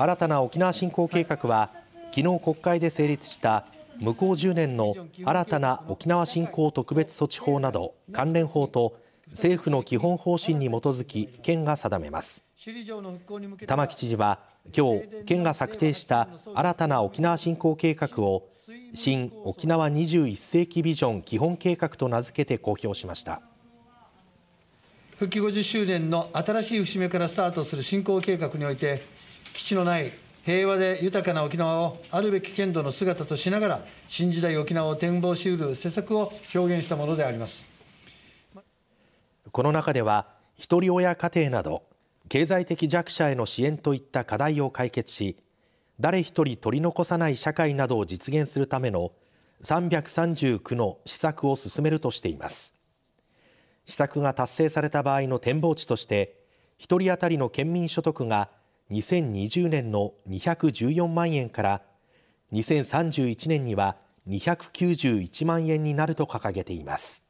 新たな沖縄振興計画は昨日国会で成立した向こう10年の新たな沖縄振興特別措置法など関連法と政府の基本方針に基づき県が定めます玉城知事は今日県が策定した新たな沖縄振興計画を新沖縄21世紀ビジョン基本計画と名付けて公表しました復帰50周年の新しい節目からスタートする振興計画において基地のない平和で豊かな沖縄をあるべき剣道の姿としながら、新時代沖縄を展望しうる施策を表現したものであります。この中では、ひとり親家庭など、経済的弱者への支援といった課題を解決し、誰一人取り残さない社会などを実現するための339の施策を進めるとしています。施策が達成された場合の展望値として、1人当たりの県民所得が2020年の214万円から2031年には291万円になると掲げています。